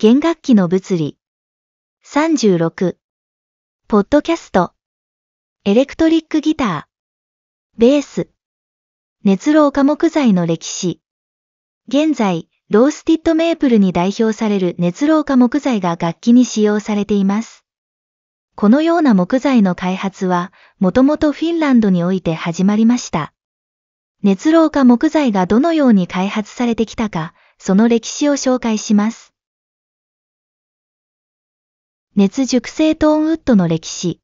弦楽器の物理。36。ポッドキャスト。エレクトリックギター。ベース。熱浪化木材の歴史。現在、ロースティッドメープルに代表される熱浪化木材が楽器に使用されています。このような木材の開発は、もともとフィンランドにおいて始まりました。熱浪化木材がどのように開発されてきたか、その歴史を紹介します。熱熟成トーンウッドの歴史。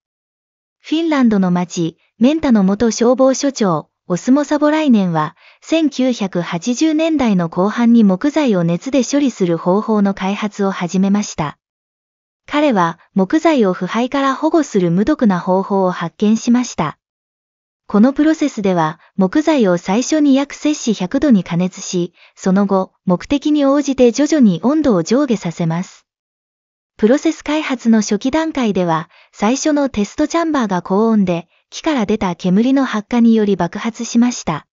フィンランドの町、メンタの元消防署長、オスモサボライネンは、1980年代の後半に木材を熱で処理する方法の開発を始めました。彼は木材を腐敗から保護する無毒な方法を発見しました。このプロセスでは、木材を最初に約摂氏100度に加熱し、その後、目的に応じて徐々に温度を上下させます。プロセス開発の初期段階では、最初のテストチャンバーが高温で、木から出た煙の発火により爆発しました。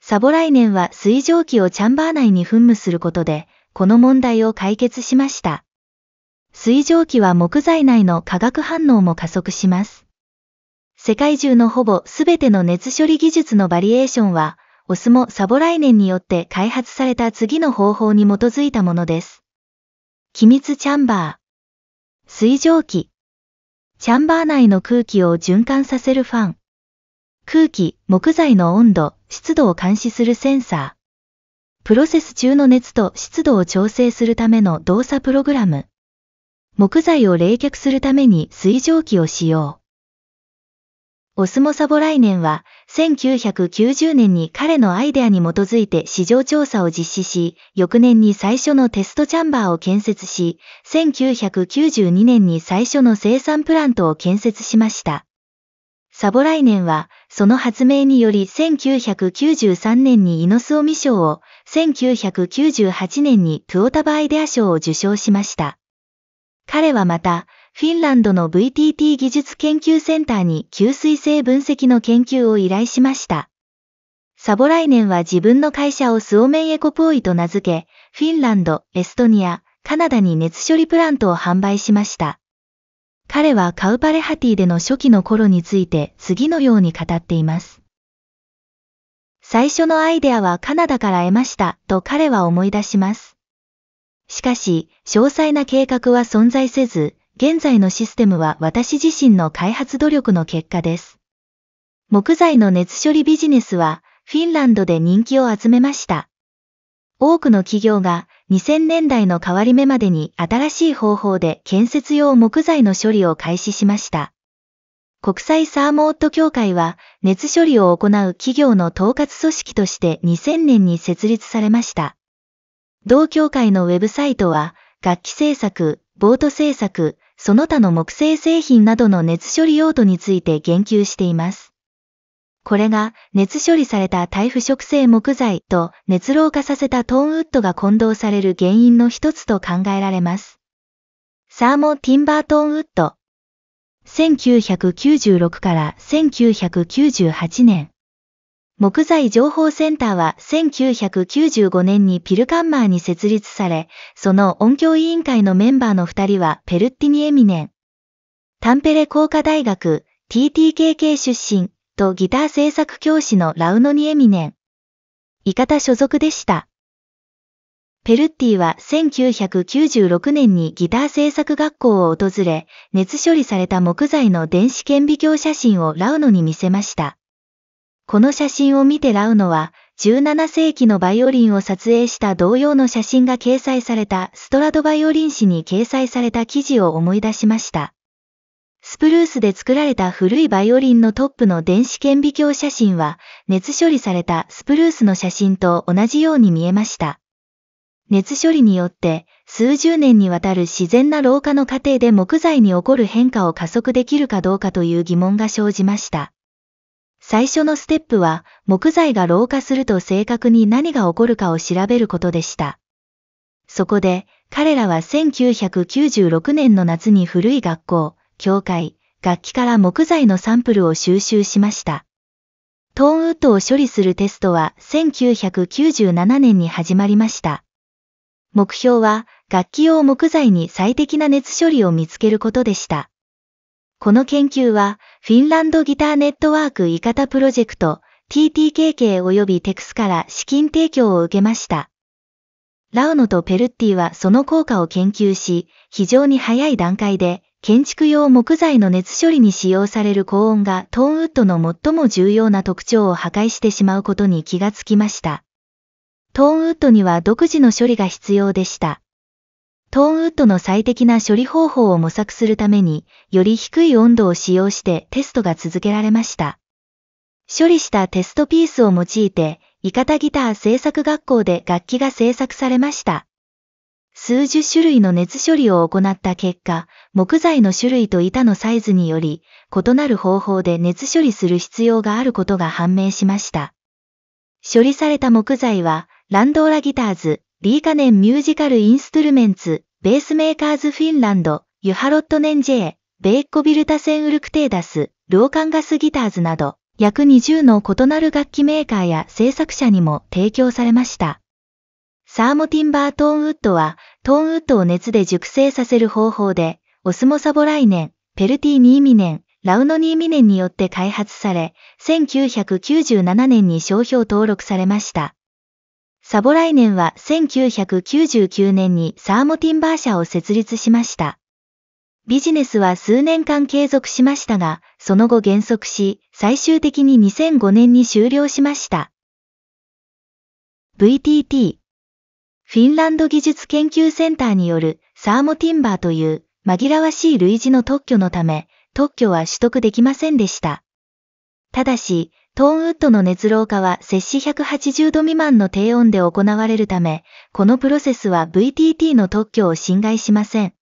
サボライネンは水蒸気をチャンバー内に噴霧することで、この問題を解決しました。水蒸気は木材内の化学反応も加速します。世界中のほぼ全ての熱処理技術のバリエーションは、オスモ・サボライネンによって開発された次の方法に基づいたものです。機密チャンバー。水蒸気。チャンバー内の空気を循環させるファン。空気、木材の温度、湿度を監視するセンサー。プロセス中の熱と湿度を調整するための動作プログラム。木材を冷却するために水蒸気を使用。オスモ・サボライネンは1990年に彼のアイデアに基づいて市場調査を実施し、翌年に最初のテストチャンバーを建設し、1992年に最初の生産プラントを建設しました。サボライネンは、その発明により1993年にイノスオミ賞を、1998年にトオタバアイデア賞を受賞しました。彼はまた、フィンランドの VTT 技術研究センターに吸水性分析の研究を依頼しました。サボライネンは自分の会社をスオメンエコポーイと名付け、フィンランド、エストニア、カナダに熱処理プラントを販売しました。彼はカウパレハティでの初期の頃について次のように語っています。最初のアイデアはカナダから得ましたと彼は思い出します。しかし、詳細な計画は存在せず、現在のシステムは私自身の開発努力の結果です。木材の熱処理ビジネスはフィンランドで人気を集めました。多くの企業が2000年代の変わり目までに新しい方法で建設用木材の処理を開始しました。国際サーモーット協会は熱処理を行う企業の統括組織として2000年に設立されました。同協会のウェブサイトは楽器制作、ボート制作、その他の木製製品などの熱処理用途について言及しています。これが熱処理された耐腐食性木材と熱老化させたトーンウッドが混同される原因の一つと考えられます。サーモンティンバートーンウッド1996から1998年木材情報センターは1995年にピルカンマーに設立され、その音響委員会のメンバーの2人はペルッティニエミネン。タンペレ工科大学 TTKK 出身とギター制作教師のラウノニエミネン。イカタ所属でした。ペルッティは1996年にギター制作学校を訪れ、熱処理された木材の電子顕微鏡写真をラウノに見せました。この写真を見てラウノは、17世紀のバイオリンを撮影した同様の写真が掲載されたストラドバイオリン誌に掲載された記事を思い出しました。スプルースで作られた古いバイオリンのトップの電子顕微鏡写真は、熱処理されたスプルースの写真と同じように見えました。熱処理によって、数十年にわたる自然な老化の過程で木材に起こる変化を加速できるかどうかという疑問が生じました。最初のステップは、木材が老化すると正確に何が起こるかを調べることでした。そこで、彼らは1996年の夏に古い学校、教会、楽器から木材のサンプルを収集しました。トーンウッドを処理するテストは1997年に始まりました。目標は楽器用木材に最適な熱処理を見つけることでした。この研究はフィンランドギターネットワークイカタプロジェクト TTKK 及びテクスから資金提供を受けました。ラウノとペルッティはその効果を研究し、非常に早い段階で建築用木材の熱処理に使用される高温がトーンウッドの最も重要な特徴を破壊してしまうことに気がつきました。トーンウッドには独自の処理が必要でした。トーンウッドの最適な処理方法を模索するために、より低い温度を使用してテストが続けられました。処理したテストピースを用いて、イカタギター製作学校で楽器が製作されました。数十種類の熱処理を行った結果、木材の種類と板のサイズにより、異なる方法で熱処理する必要があることが判明しました。処理された木材は、ランドーラギターズ、リーカネンミュージカルインストゥルメンツ、ベースメーカーズフィンランド、ユハロットネンジェー、ベイッコビルタセンウルクテーダス、ローカンガスギターズなど、約20の異なる楽器メーカーや制作者にも提供されました。サーモティンバートーンウッドは、トーンウッドを熱で熟成させる方法で、オスモサボライネン、ペルティニーミネン、ラウノニーミネンによって開発され、1997年に商標登録されました。サボライネンは1999年にサーモティンバー社を設立しました。ビジネスは数年間継続しましたが、その後減速し、最終的に2005年に終了しました。VTT フィンランド技術研究センターによるサーモティンバーという紛らわしい類似の特許のため、特許は取得できませんでした。ただし、トーンウッドの熱老化は摂氏180度未満の低温で行われるため、このプロセスは VTT の特許を侵害しません。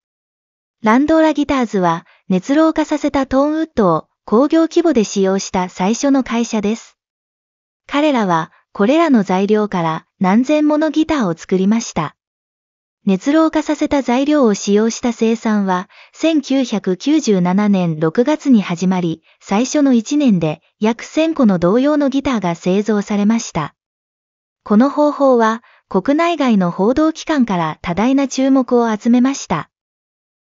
ランドーラギターズは、熱老化させたトーンウッドを工業規模で使用した最初の会社です。彼らは、これらの材料から何千ものギターを作りました。熱老化させた材料を使用した生産は、1997年6月に始まり、最初の1年で約1000個の同様のギターが製造されました。この方法は、国内外の報道機関から多大な注目を集めました。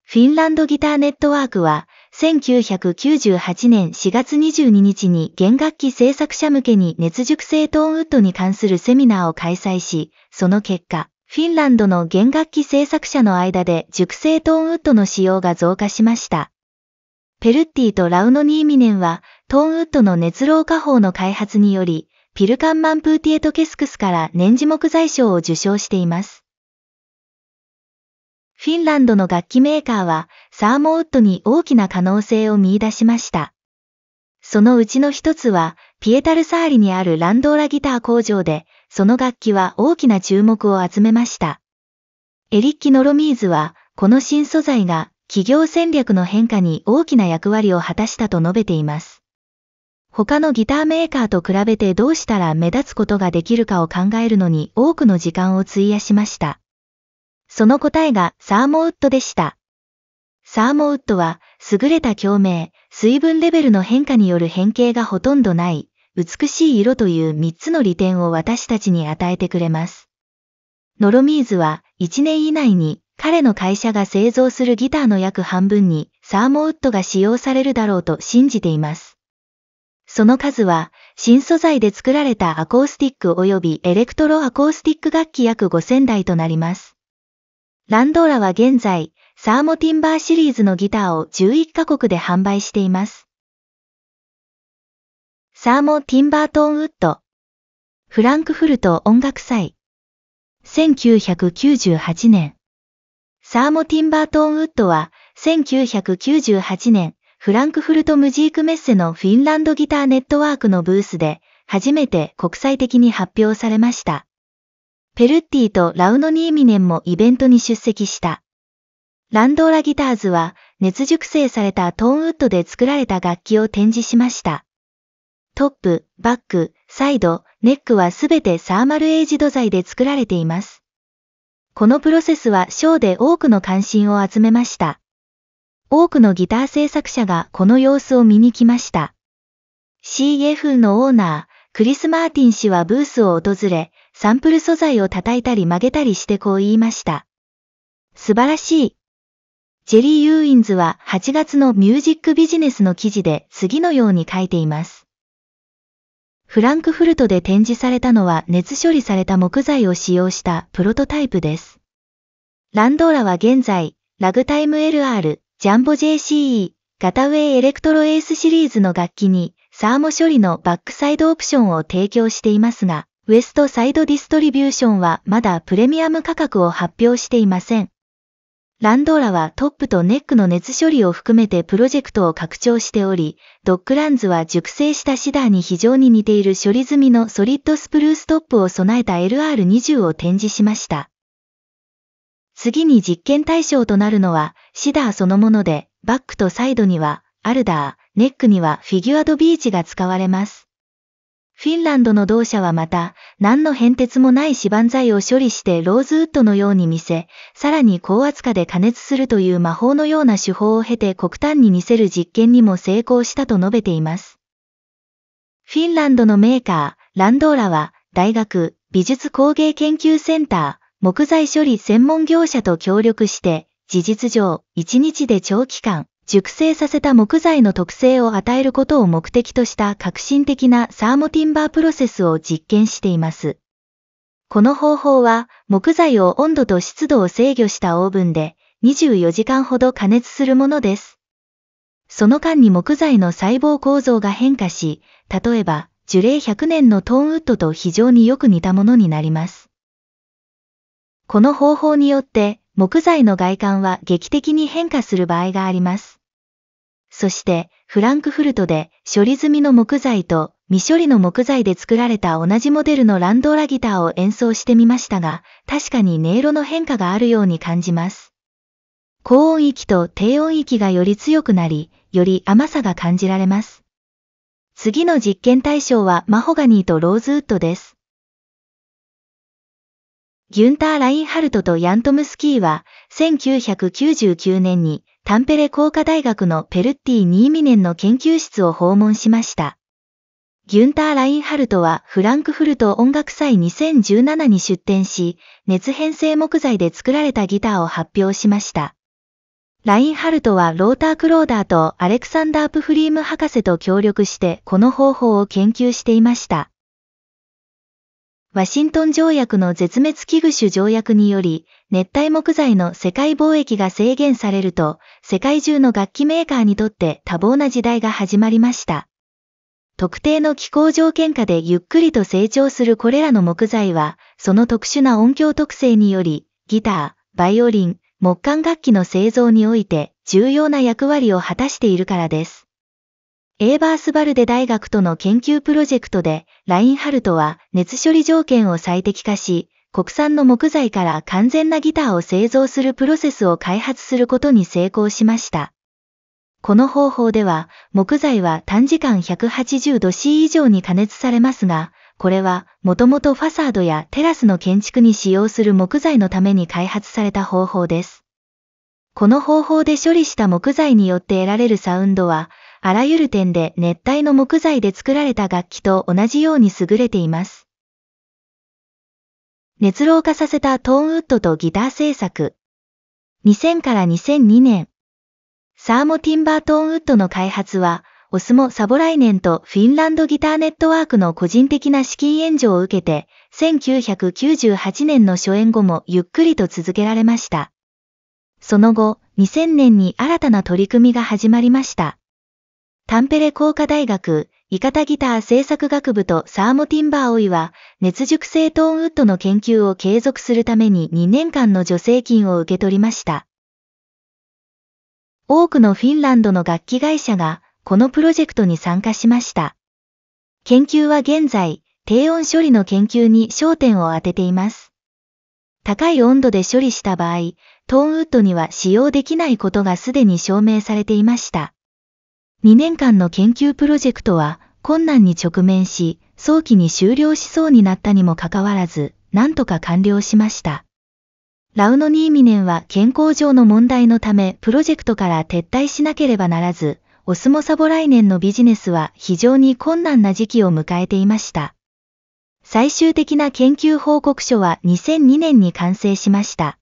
フィンランドギターネットワークは、1998年4月22日に弦楽器製作者向けに熱熟成トーンウッドに関するセミナーを開催し、その結果、フィンランドの弦楽器製作者の間で熟成トーンウッドの使用が増加しました。ペルッティとラウノニーミネンは、トーンウッドの熱老化法の開発により、ピルカンマンプーティエトケスクスから年次木材賞を受賞しています。フィンランドの楽器メーカーは、サーモウッドに大きな可能性を見出しました。そのうちの一つは、ピエタルサーリにあるランドーラギター工場で、その楽器は大きな注目を集めました。エリッキ・ノロミーズは、この新素材が企業戦略の変化に大きな役割を果たしたと述べています。他のギターメーカーと比べてどうしたら目立つことができるかを考えるのに多くの時間を費やしました。その答えがサーモウッドでした。サーモウッドは優れた共鳴、水分レベルの変化による変形がほとんどない、美しい色という3つの利点を私たちに与えてくれます。ノロミーズは1年以内に彼の会社が製造するギターの約半分にサーモウッドが使用されるだろうと信じています。その数は新素材で作られたアコースティック及びエレクトロアコースティック楽器約5000台となります。ランドーラは現在サーモティンバーシリーズのギターを11カ国で販売しています。サーモ・ティンバートン・ウッド。フランクフルト音楽祭。1998年。サーモ・ティンバートン・ウッドは、1998年、フランクフルト・ムジーク・メッセのフィンランドギターネットワークのブースで、初めて国際的に発表されました。ペルッティとラウノ・ニーミネンもイベントに出席した。ランドーラギターズは熱熟成されたトーンウッドで作られた楽器を展示しました。トップ、バック、サイド、ネックはすべてサーマルエイジ土材で作られています。このプロセスはショーで多くの関心を集めました。多くのギター制作者がこの様子を見に来ました。CF のオーナー、クリス・マーティン氏はブースを訪れ、サンプル素材を叩いたり曲げたりしてこう言いました。素晴らしい。ジェリー・ユーインズは8月のミュージックビジネスの記事で次のように書いています。フランクフルトで展示されたのは熱処理された木材を使用したプロトタイプです。ランドーラは現在、ラグタイム LR、ジャンボ JCE、ガタウェイエレクトロエースシリーズの楽器にサーモ処理のバックサイドオプションを提供していますが、ウエストサイドディストリビューションはまだプレミアム価格を発表していません。ランドーラはトップとネックの熱処理を含めてプロジェクトを拡張しており、ドックランズは熟成したシダーに非常に似ている処理済みのソリッドスプルーストップを備えた LR20 を展示しました。次に実験対象となるのは、シダーそのもので、バックとサイドには、アルダー、ネックにはフィギュアドビーチが使われます。フィンランドの同社はまた、何の変哲もない芝板材を処理してローズウッドのように見せ、さらに高圧化で加熱するという魔法のような手法を経て黒炭に似せる実験にも成功したと述べています。フィンランドのメーカー、ランドーラは、大学、美術工芸研究センター、木材処理専門業者と協力して、事実上、1日で長期間、熟成させた木材の特性を与えることを目的とした革新的なサーモティンバープロセスを実験しています。この方法は木材を温度と湿度を制御したオーブンで24時間ほど加熱するものです。その間に木材の細胞構造が変化し、例えば樹齢100年のトーンウッドと非常によく似たものになります。この方法によって木材の外観は劇的に変化する場合があります。そしてフランクフルトで処理済みの木材と未処理の木材で作られた同じモデルのランドーラギターを演奏してみましたが、確かに音色の変化があるように感じます。高音域と低音域がより強くなり、より甘さが感じられます。次の実験対象はマホガニーとローズウッドです。ギュンター・ラインハルトとヤントムスキーは1999年にタンペレ工科大学のペルッティ・ニーミネンの研究室を訪問しました。ギュンター・ラインハルトはフランクフルト音楽祭2017に出展し、熱編成木材で作られたギターを発表しました。ラインハルトはローター・クローダーとアレクサンダー・プフリーム博士と協力してこの方法を研究していました。ワシントン条約の絶滅危惧種条約により、熱帯木材の世界貿易が制限されると、世界中の楽器メーカーにとって多忙な時代が始まりました。特定の気候条件下でゆっくりと成長するこれらの木材は、その特殊な音響特性により、ギター、バイオリン、木管楽器の製造において重要な役割を果たしているからです。エーバースバルデ大学との研究プロジェクトで、ラインハルトは熱処理条件を最適化し、国産の木材から完全なギターを製造するプロセスを開発することに成功しました。この方法では、木材は短時間180度 C 以上に加熱されますが、これは、もともとファサードやテラスの建築に使用する木材のために開発された方法です。この方法で処理した木材によって得られるサウンドは、あらゆる点で熱帯の木材で作られた楽器と同じように優れています。熱老化させたトーンウッドとギター製作。2000から2002年。サーモティンバートーンウッドの開発は、オスモ・サボライネンとフィンランドギターネットワークの個人的な資金援助を受けて、1998年の初演後もゆっくりと続けられました。その後、2000年に新たな取り組みが始まりました。タンペレ工科大学、イカタギター製作学部とサーモティンバーオイは、熱熟成トーンウッドの研究を継続するために2年間の助成金を受け取りました。多くのフィンランドの楽器会社が、このプロジェクトに参加しました。研究は現在、低温処理の研究に焦点を当てています。高い温度で処理した場合、トーンウッドには使用できないことがすでに証明されていました。2年間の研究プロジェクトは困難に直面し、早期に終了しそうになったにもかかわらず、なんとか完了しました。ラウノニーミネンは健康上の問題のためプロジェクトから撤退しなければならず、オスモサボライネンのビジネスは非常に困難な時期を迎えていました。最終的な研究報告書は2002年に完成しました。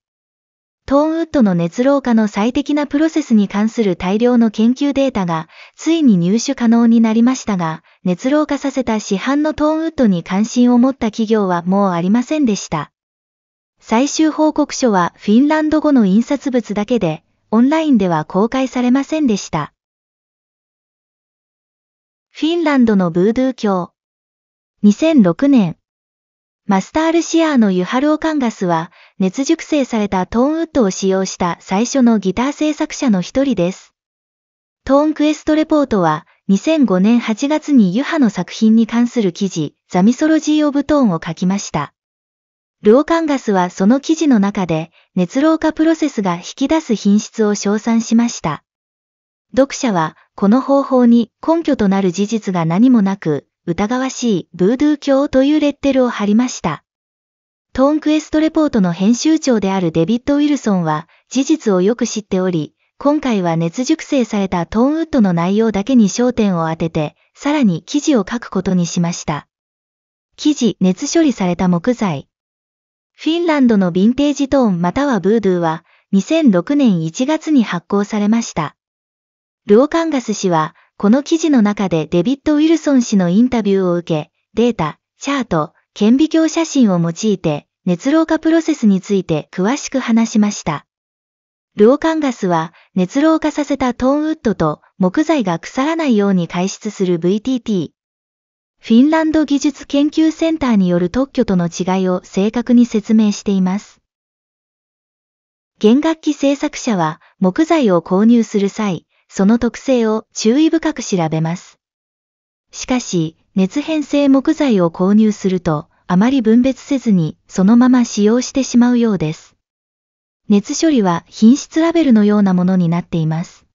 トーンウッドの熱老化の最適なプロセスに関する大量の研究データがついに入手可能になりましたが、熱老化させた市販のトーンウッドに関心を持った企業はもうありませんでした。最終報告書はフィンランド語の印刷物だけで、オンラインでは公開されませんでした。フィンランドのブードゥー教2006年マスタールシアーのユハルオカンガスは、熱熟成されたトーンウッドを使用した最初のギター制作者の一人です。トーンクエストレポートは、2005年8月にユハの作品に関する記事、ザミソロジー・オブ・トーンを書きました。ルオカンガスはその記事の中で、熱老化プロセスが引き出す品質を称賛しました。読者は、この方法に根拠となる事実が何もなく、疑わしいブードゥー教というレッテルを貼りました。トーンクエストレポートの編集長であるデビッド・ウィルソンは事実をよく知っており、今回は熱熟成されたトーンウッドの内容だけに焦点を当てて、さらに記事を書くことにしました。記事、熱処理された木材。フィンランドのヴィンテージトーンまたはブードゥーは2006年1月に発行されました。ルオカンガス氏はこの記事の中でデビッド・ウィルソン氏のインタビューを受け、データ、チャート、顕微鏡写真を用いて、熱老化プロセスについて詳しく話しました。ルオカンガスは、熱老化させたトーンウッドと木材が腐らないように解出する VTT。フィンランド技術研究センターによる特許との違いを正確に説明しています。弦楽器製作者は木材を購入する際、その特性を注意深く調べます。しかし、熱変性木材を購入すると、あまり分別せずにそのまま使用してしまうようです。熱処理は品質ラベルのようなものになっています。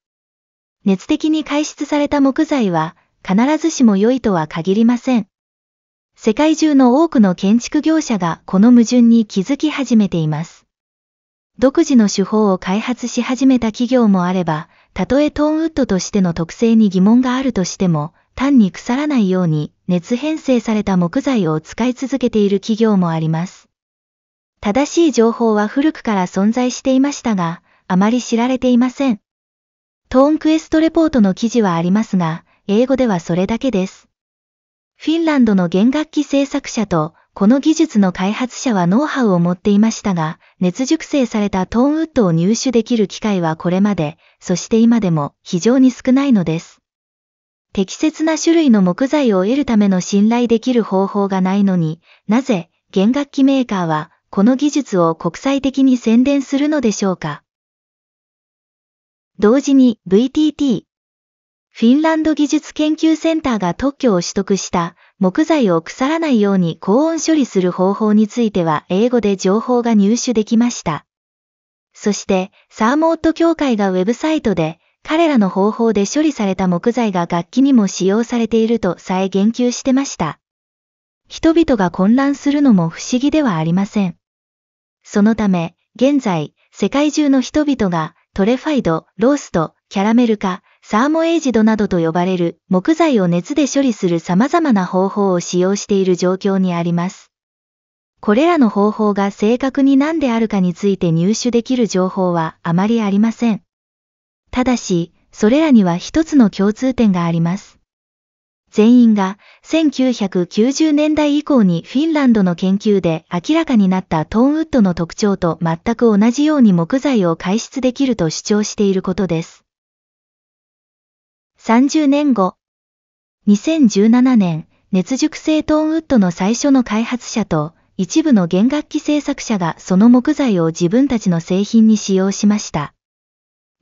熱的に排出された木材は必ずしも良いとは限りません。世界中の多くの建築業者がこの矛盾に気づき始めています。独自の手法を開発し始めた企業もあれば、たとえトーンウッドとしての特性に疑問があるとしても、単に腐らないように熱変成された木材を使い続けている企業もあります。正しい情報は古くから存在していましたが、あまり知られていません。トーンクエストレポートの記事はありますが、英語ではそれだけです。フィンランドの弦楽器製作者と、この技術の開発者はノウハウを持っていましたが、熱熟成されたトーンウッドを入手できる機会はこれまでそして今でも非常に少ないのです。適切な種類の木材を得るための信頼できる方法がないのに、なぜ弦楽器メーカーはこの技術を国際的に宣伝するのでしょうか同時に VTT フィンランド技術研究センターが特許を取得した木材を腐らないように高温処理する方法については英語で情報が入手できました。そして、サーモット協会がウェブサイトで、彼らの方法で処理された木材が楽器にも使用されているとさえ言及してました。人々が混乱するのも不思議ではありません。そのため、現在、世界中の人々が、トレファイド、ロースト、キャラメル化、サーモエイジドなどと呼ばれる木材を熱で処理する様々な方法を使用している状況にあります。これらの方法が正確に何であるかについて入手できる情報はあまりありません。ただし、それらには一つの共通点があります。全員が1990年代以降にフィンランドの研究で明らかになったトーンウッドの特徴と全く同じように木材を解出できると主張していることです。30年後、2017年、熱熟成トーンウッドの最初の開発者と、一部の弦楽器製作者がその木材を自分たちの製品に使用しました。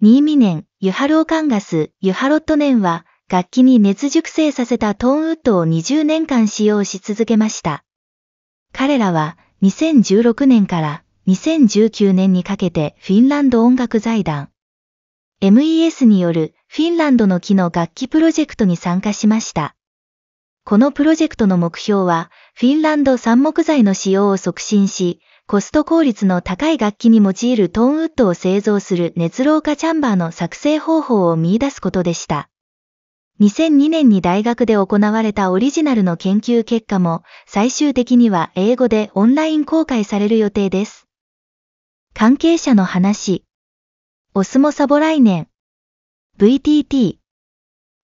新ネ年、ユハローカンガス、ユハロット年は、楽器に熱熟成させたトーンウッドを20年間使用し続けました。彼らは、2016年から2019年にかけてフィンランド音楽財団 MES によるフィンランドの木の楽器プロジェクトに参加しました。このプロジェクトの目標は、フィンランド産木材の使用を促進し、コスト効率の高い楽器に用いるトーンウッドを製造する熱老化チャンバーの作成方法を見出すことでした。2002年に大学で行われたオリジナルの研究結果も最終的には英語でオンライン公開される予定です。関係者の話。オスモサボライネン。VTT。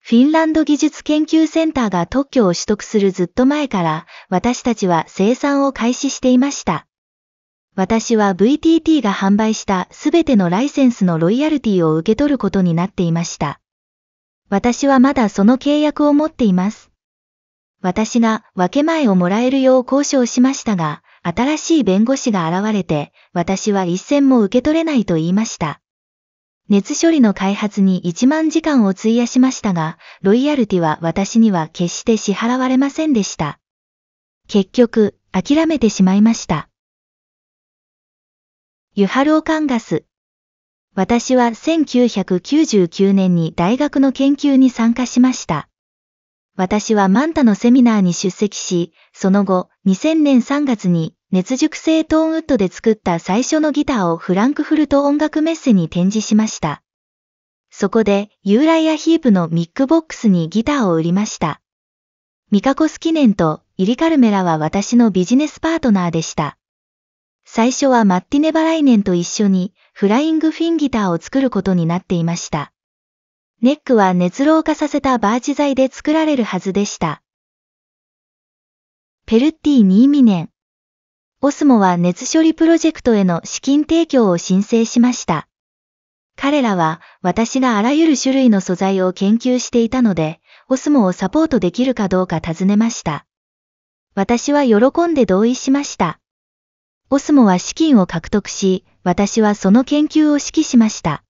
フィンランド技術研究センターが特許を取得するずっと前から私たちは生産を開始していました。私は VTT が販売したすべてのライセンスのロイヤルティを受け取ることになっていました。私はまだその契約を持っています。私が分け前をもらえるよう交渉しましたが、新しい弁護士が現れて、私は一銭も受け取れないと言いました。熱処理の開発に1万時間を費やしましたが、ロイヤルティは私には決して支払われませんでした。結局、諦めてしまいました。ユハローカンガス。私は1999年に大学の研究に参加しました。私はマンタのセミナーに出席し、その後、2000年3月に熱熟成トーンウッドで作った最初のギターをフランクフルト音楽メッセに展示しました。そこで、ユーライアヒープのミックボックスにギターを売りました。ミカコス記念とイリカルメラは私のビジネスパートナーでした。最初はマッティネ・バライネンと一緒にフライングフィンギターを作ることになっていました。ネックは熱老化させたバーチ材で作られるはずでした。ペルッティ・ニーミネンオスモは熱処理プロジェクトへの資金提供を申請しました。彼らは私があらゆる種類の素材を研究していたので、オスモをサポートできるかどうか尋ねました。私は喜んで同意しました。オスモは資金を獲得し、私はその研究を指揮しました。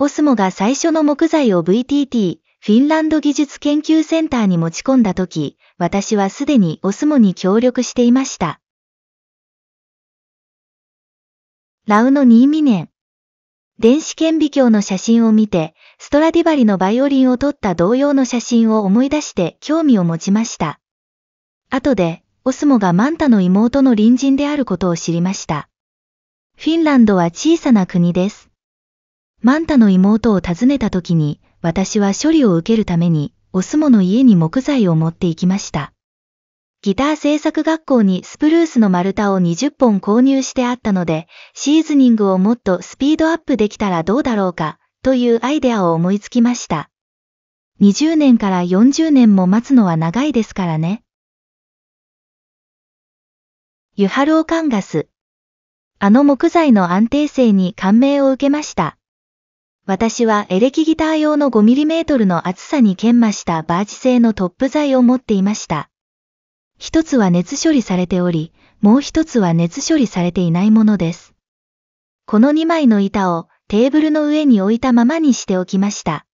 オスモが最初の木材を VTT、フィンランド技術研究センターに持ち込んだ時、私はすでにオスモに協力していました。ラウのニーミネン。電子顕微鏡の写真を見て、ストラディバリのバイオリンを撮った同様の写真を思い出して興味を持ちました。後で、オスモがマンタの妹の隣人であることを知りました。フィンランドは小さな国です。マンタの妹を訪ねた時に、私は処理を受けるために、オスモの家に木材を持って行きました。ギター制作学校にスプルースの丸太を20本購入してあったので、シーズニングをもっとスピードアップできたらどうだろうか、というアイデアを思いつきました。20年から40年も待つのは長いですからね。ユハローカンガス。あの木材の安定性に感銘を受けました。私はエレキギター用の 5mm の厚さに研磨したバーチ製のトップ材を持っていました。一つは熱処理されており、もう一つは熱処理されていないものです。この2枚の板をテーブルの上に置いたままにしておきました。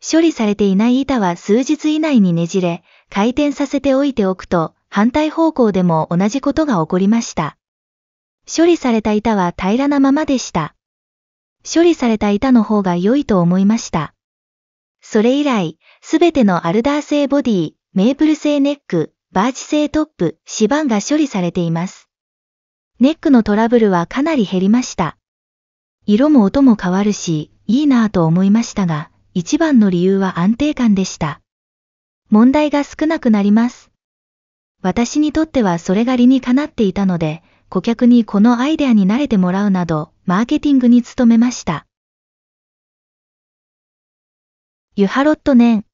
処理されていない板は数日以内にねじれ、回転させておいておくと、反対方向でも同じことが起こりました。処理された板は平らなままでした。処理された板の方が良いと思いました。それ以来、すべてのアルダー製ボディ、メープル製ネック、バージ製トップ、指板が処理されています。ネックのトラブルはかなり減りました。色も音も変わるし、いいなぁと思いましたが、一番の理由は安定感でした。問題が少なくなります。私にとってはそれが理にかなっていたので、顧客にこのアイデアに慣れてもらうなど、マーケティングに努めました。ユハロット年、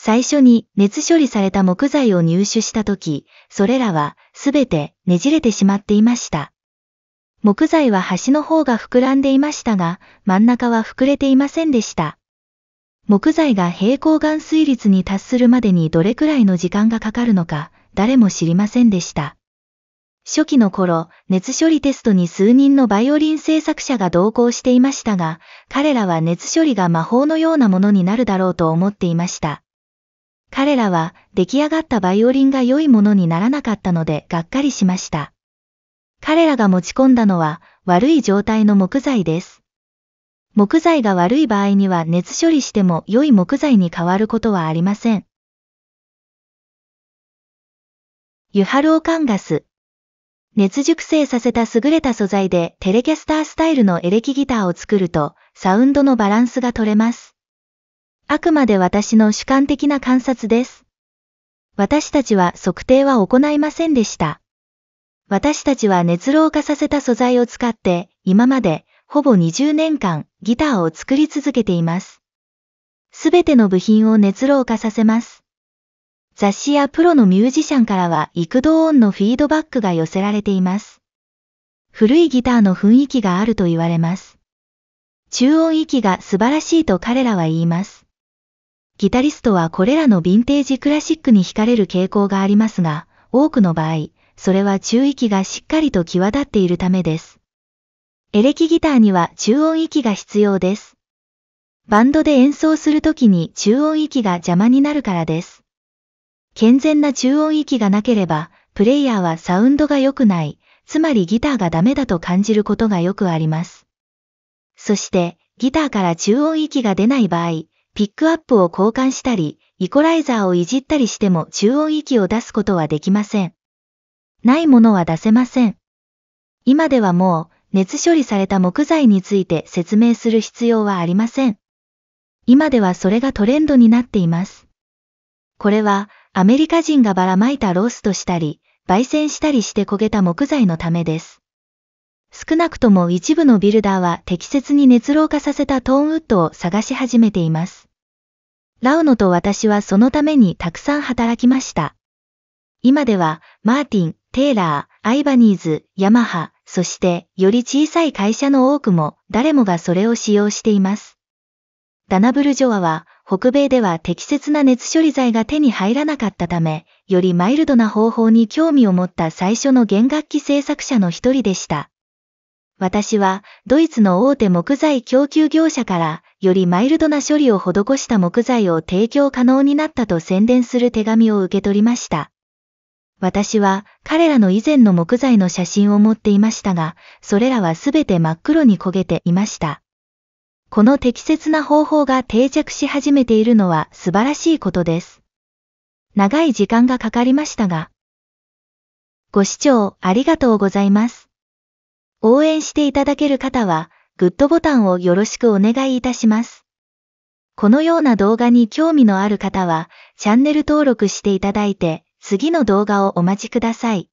最初に熱処理された木材を入手した時、それらはすべてねじれてしまっていました。木材は端の方が膨らんでいましたが、真ん中は膨れていませんでした。木材が平行岩水率に達するまでにどれくらいの時間がかかるのか、誰も知りませんでした。初期の頃、熱処理テストに数人のバイオリン製作者が同行していましたが、彼らは熱処理が魔法のようなものになるだろうと思っていました。彼らは出来上がったバイオリンが良いものにならなかったのでがっかりしました。彼らが持ち込んだのは悪い状態の木材です。木材が悪い場合には熱処理しても良い木材に変わることはありません。ユハルオカンガス。熱熟成させた優れた素材でテレキャスタースタイルのエレキギターを作るとサウンドのバランスが取れます。あくまで私の主観的な観察です。私たちは測定は行いませんでした。私たちは熱浪化させた素材を使って、今まで、ほぼ20年間、ギターを作り続けています。すべての部品を熱浪化させます。雑誌やプロのミュージシャンからは幾度音のフィードバックが寄せられています。古いギターの雰囲気があると言われます。中音域が素晴らしいと彼らは言います。ギタリストはこれらのヴィンテージクラシックに惹かれる傾向がありますが、多くの場合、それは中域がしっかりと際立っているためです。エレキギターには中音域が必要です。バンドで演奏するときに中音域が邪魔になるからです。健全な中音域がなければ、プレイヤーはサウンドが良くない、つまりギターがダメだと感じることがよくあります。そして、ギターから中音域が出ない場合、ピックアップを交換したり、イコライザーをいじったりしても中音域を出すことはできません。ないものは出せません。今ではもう、熱処理された木材について説明する必要はありません。今ではそれがトレンドになっています。これは、アメリカ人がばらまいたローストしたり、焙煎したりして焦げた木材のためです。少なくとも一部のビルダーは適切に熱老化させたトーンウッドを探し始めています。ラウノと私はそのためにたくさん働きました。今では、マーティン、テイラー、アイバニーズ、ヤマハ、そして、より小さい会社の多くも、誰もがそれを使用しています。ダナブルジョアは、北米では適切な熱処理剤が手に入らなかったため、よりマイルドな方法に興味を持った最初の弦楽器製作者の一人でした。私は、ドイツの大手木材供給業者から、よりマイルドな処理を施した木材を提供可能になったと宣伝する手紙を受け取りました。私は彼らの以前の木材の写真を持っていましたが、それらはすべて真っ黒に焦げていました。この適切な方法が定着し始めているのは素晴らしいことです。長い時間がかかりましたが。ご視聴ありがとうございます。応援していただける方は、グッドボタンをよろしくお願いいたします。このような動画に興味のある方は、チャンネル登録していただいて、次の動画をお待ちください。